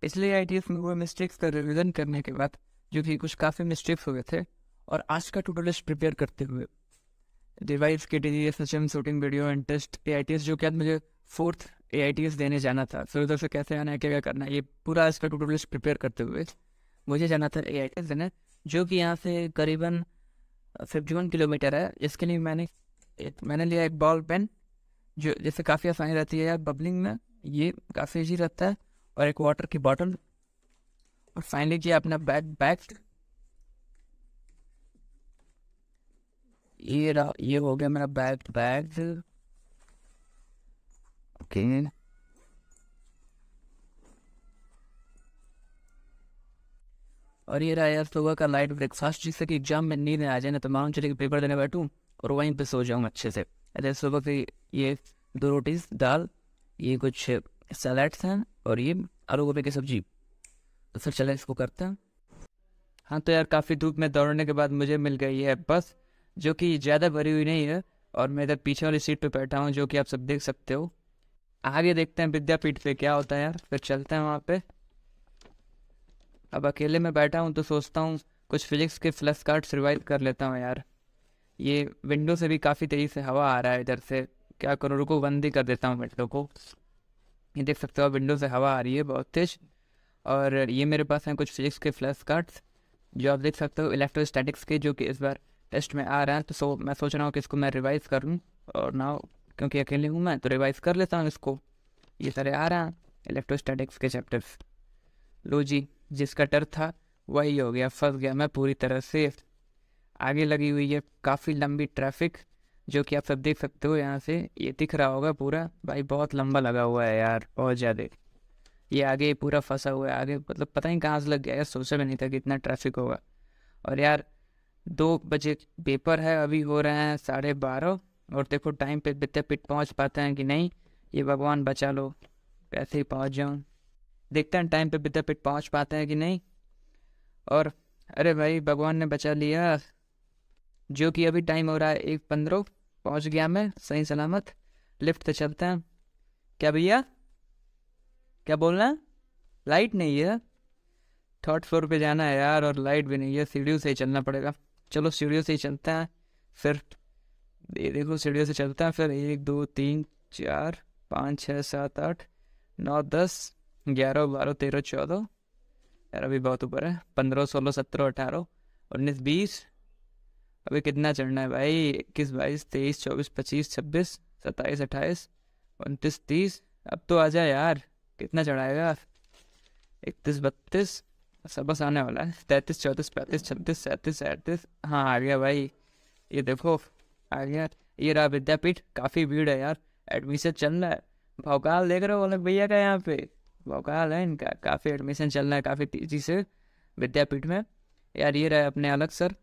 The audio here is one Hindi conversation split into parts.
पिछले आइडियाज में हुए मिस्टेक्स का रिविजन करने के बाद जो कि कुछ काफ़ी मिस्टेक्स हुए थे और आज का टोटल लिस्ट प्रिपेयर करते हुए डिवाइस के D S H M shooting video and test A I T S जो क्या मुझे fourth A I T S देने जाना था फिर उधर से कैसे आना है क्या क्या करना है ये पूरा आज का टोटल लिस्ट प्रिपेयर करते हुए मुझे जाना था ए आई टी एस देने जो कि यहाँ से करीबन फिफ्टी वन किलोमीटर है इसके लिए मैंने मैंने लिया एक बॉल पेन जो जैसे काफ़ी आसानी रहती है यार बबलिंग में ये काफ़ी ईजी रहता है और एक वाटर की बॉटल और फाइनली जी अपना बैग बैग ये रहा ये हो गया मेरा बैग बैग ओके और ये रहा यार सुबह का लाइट ब्रेकफास्ट जिससे कि एग्जाम में नींद आ जाए ना तो मान चले पेपर देने बैठूँ और वहीं पे सो जाऊँ अच्छे से अरे सुबह की ये दो रोटीज दाल ये कुछ सैलड्स हैं और ये आलू गोभी की सब्जी तो सर चलें इसको करते हैं हाँ तो यार काफ़ी धूप में दौड़ने के बाद मुझे मिल गई है बस जो कि ज़्यादा भरी हुई नहीं है और मैं इधर पीछे वाली सीट पे बैठा हूँ जो कि आप सब देख सकते हो आगे देखते हैं विद्यापीठ पे क्या होता है यार फिर चलते हैं वहाँ पे अब अकेले में बैठा हूँ तो सोचता हूँ कुछ फिजिक्स के फ्लैश कार्ड्स रिवाइव कर लेता हूँ यार ये विंडो से भी काफ़ी तेज़ी से हवा आ रहा है इधर से क्या करूँ रुको बंद ही कर देता हूँ मेट्रो को ये देख सकते हो विंडो से हवा आ रही है बहुत तेज और ये मेरे पास हैं कुछ फिजिक्स के फ्लैश कार्ड्स जो आप देख सकते हो इलेक्ट्रोस्टैटिक्स के जो कि इस बार टेस्ट में आ रहा है तो सो मैं सोच रहा हूँ कि इसको मैं रिवाइज़ कर लूँ और ना क्योंकि अकेले हूँ मैं तो रिवाइज़ कर लेता हूँ इसको ये सारे आ रहे हैं इलेक्ट्रोस्टैटिक्स के चैप्टर्स लो जी जिसका डर था वही हो गया फंस गया मैं पूरी तरह से आगे लगी हुई है काफ़ी लंबी ट्रैफिक जो कि आप सब देख सकते हो यहाँ से ये दिख रहा होगा पूरा भाई बहुत लंबा लगा हुआ है यार बहुत ज़्यादा ये आगे पूरा फंसा हुआ है आगे मतलब पता ही कहाँ से लग गया यार सोचा भी नहीं था कि इतना ट्रैफिक होगा और यार दो बजे पेपर है अभी हो रहे हैं साढ़े बारह और देखो टाइम पे विद्यापीठ पहुँच पाते हैं कि नहीं ये भगवान बचा लो कैसे ही पहुँच जाऊँ देखते हैं टाइम पे विद्यापीठ पहुँच पाते हैं कि नहीं और अरे भाई भगवान ने बचा लिया जो कि अभी टाइम हो रहा है एक पंद्रह पहुँच गया मैं सही सलामत लिफ्ट से चलते हैं क्या भैया क्या बोलना लाइट नहीं है थर्ड फ्लोर पे जाना है यार और लाइट भी नहीं है सीढ़ियों से ही चलना पड़ेगा चलो सीढ़ियों से ही चलते हैं फिर ये देखो सीढ़ियों से चलते हैं फिर एक दो तीन चार पाँच छः सात आठ नौ दस ग्यारह बारह तेरह चौदह यार अभी बहुत ऊपर है पंद्रह सोलह सत्रह अठारह उन्नीस बीस अभी कितना चढ़ना है भाई इक्कीस बाईस तेईस चौबीस पच्चीस छब्बीस सत्ताईस अट्ठाईस उनतीस तीस अब तो आ जाए यार कितना चढ़ाएगा इकतीस बत्तीस सब बस आने वाला है तैंतीस चौंतीस पैंतीस छत्तीस सैंतीस अड़तीस हाँ आ गया भाई ये देखो आ गया ये रहा विद्यापीठ काफ़ी भीड़ है यार एडमिशन चल रहा है भौकाल देख रहे हो बोले भैया का यहाँ पे भौकाल है इनका काफ़ी एडमिशन चल रहा है काफ़ी तेज़ी से विद्यापीठ में यार ये रहे अपने अलग सर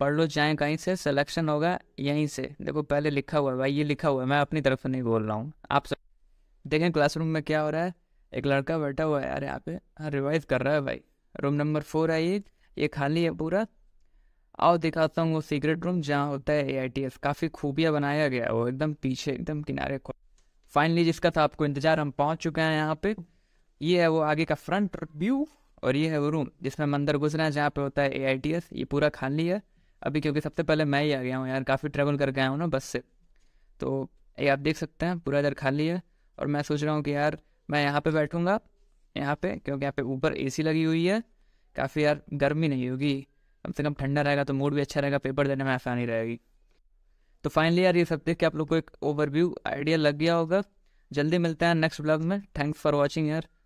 पढ़ लो चाहे कहीं से सिलेक्शन होगा यहीं से देखो पहले लिखा हुआ है भाई ये लिखा हुआ है मैं अपनी तरफ से नहीं बोल रहा हूँ आप सब देखें क्लासरूम में क्या हो रहा है एक लड़का बैठा हुआ है यार यहाँ पे रिवाइज हाँ, कर रहा है भाई रूम नंबर फोर है ये ये खाली है पूरा आओ दिखाता हूँ वो सीक्रेट रूम जहाँ होता है ए आई टी एस काफ़ी खूबियाँ बनाया गया वो एकदम पीछे एकदम किनारे को फाइनली जिसका था आपको इंतजार हम पहुँच चुके हैं यहाँ पे ये है वो आगे का फ्रंट व्यू और ये है वो रूम जिसमें मंदिर गुजरा है जहाँ पे होता है ए आई टी एस ये पूरा खाली है अभी क्योंकि सबसे पहले मैं ही आ गया हूँ यार काफ़ी ट्रैवल करके आया हूँ ना बस से तो ये आप देख सकते हैं पूरा इधर खाली है और मैं सोच रहा हूँ कि यार मैं यहाँ पे बैठूँगा यहाँ पे क्योंकि यहाँ पे ऊपर एसी लगी हुई है काफ़ी यार गर्मी नहीं होगी कम से कम ठंडा रहेगा तो मूड भी अच्छा रहेगा पेपर देने में आसानी रहेगी तो फाइनली यार ये सब देख के आप लोग को एक ओवरव्यू आइडिया लग गया होगा जल्दी मिलते हैं नेक्स्ट ब्लॉग में थैंक्स फॉर वॉचिंग यार